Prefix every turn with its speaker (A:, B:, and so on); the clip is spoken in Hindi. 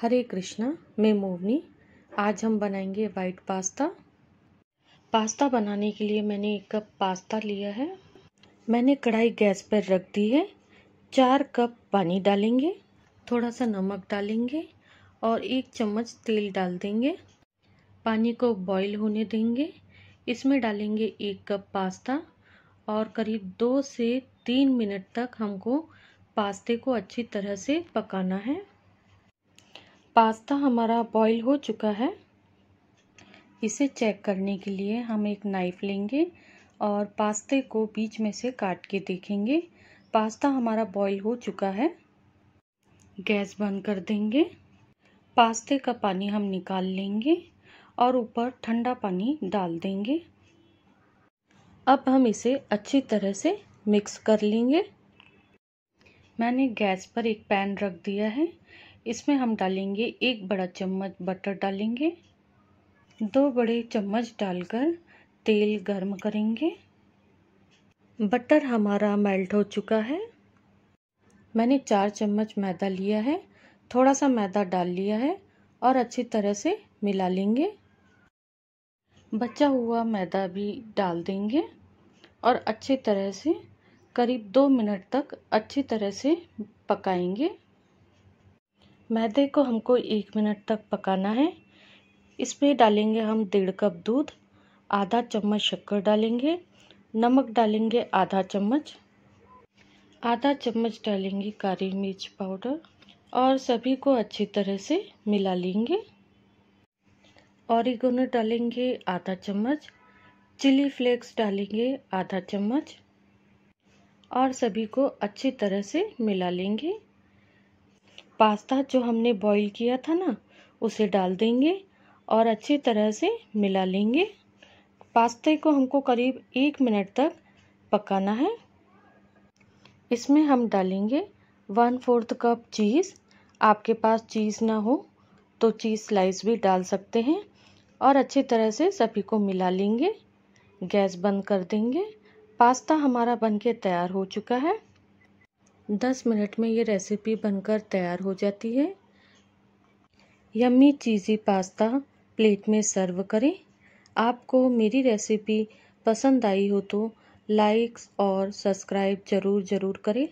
A: हरे कृष्णा मैं मोवनी आज हम बनाएंगे वाइट पास्ता पास्ता बनाने के लिए मैंने एक कप पास्ता लिया है मैंने कढ़ाई गैस पर रख दी है चार कप पानी डालेंगे थोड़ा सा नमक डालेंगे और एक चम्मच तेल डाल देंगे पानी को बॉईल होने देंगे इसमें डालेंगे एक कप पास्ता और करीब दो से तीन मिनट तक हमको पास्ते को अच्छी तरह से पकाना है पास्ता हमारा बॉईल हो चुका है इसे चेक करने के लिए हम एक नाइफ़ लेंगे और पास्ते को बीच में से काट के देखेंगे पास्ता हमारा बॉईल हो चुका है गैस बंद कर देंगे पास्ते का पानी हम निकाल लेंगे और ऊपर ठंडा पानी डाल देंगे अब हम इसे अच्छी तरह से मिक्स कर लेंगे मैंने गैस पर एक पैन रख दिया है इसमें हम डालेंगे एक बड़ा चम्मच बटर डालेंगे दो बड़े चम्मच डालकर तेल गर्म करेंगे बटर हमारा मेल्ट हो चुका है मैंने चार चम्मच मैदा लिया है थोड़ा सा मैदा डाल लिया है और अच्छी तरह से मिला लेंगे बचा हुआ मैदा भी डाल देंगे और अच्छी तरह से करीब दो मिनट तक अच्छी तरह से पकाएंगे मैदे को हमको एक मिनट तक पकाना है इसमें डालेंगे हम डेढ़ कप दूध आधा चम्मच शक्कर डालेंगे नमक डालेंगे आधा चम्मच आधा चम्मच डालेंगे काली मिर्च पाउडर और सभी को अच्छी तरह से मिला लेंगे ऑरिगोनो डालेंगे आधा चम्मच चिली फ्लेक्स डालेंगे आधा चम्मच और सभी को अच्छी तरह से मिला लेंगे पास्ता जो हमने बॉईल किया था ना उसे डाल देंगे और अच्छी तरह से मिला लेंगे पास्ते को हमको करीब एक मिनट तक पकाना है इसमें हम डालेंगे वन फोर्थ कप चीज़ आपके पास चीज़ ना हो तो चीज़ स्लाइस भी डाल सकते हैं और अच्छी तरह से सभी को मिला लेंगे गैस बंद कर देंगे पास्ता हमारा बनके तैयार हो चुका है दस मिनट में ये रेसिपी बनकर तैयार हो जाती है यम्मी चीज़ी पास्ता प्लेट में सर्व करें आपको मेरी रेसिपी पसंद आई हो तो लाइक्स और सब्सक्राइब ज़रूर ज़रूर करें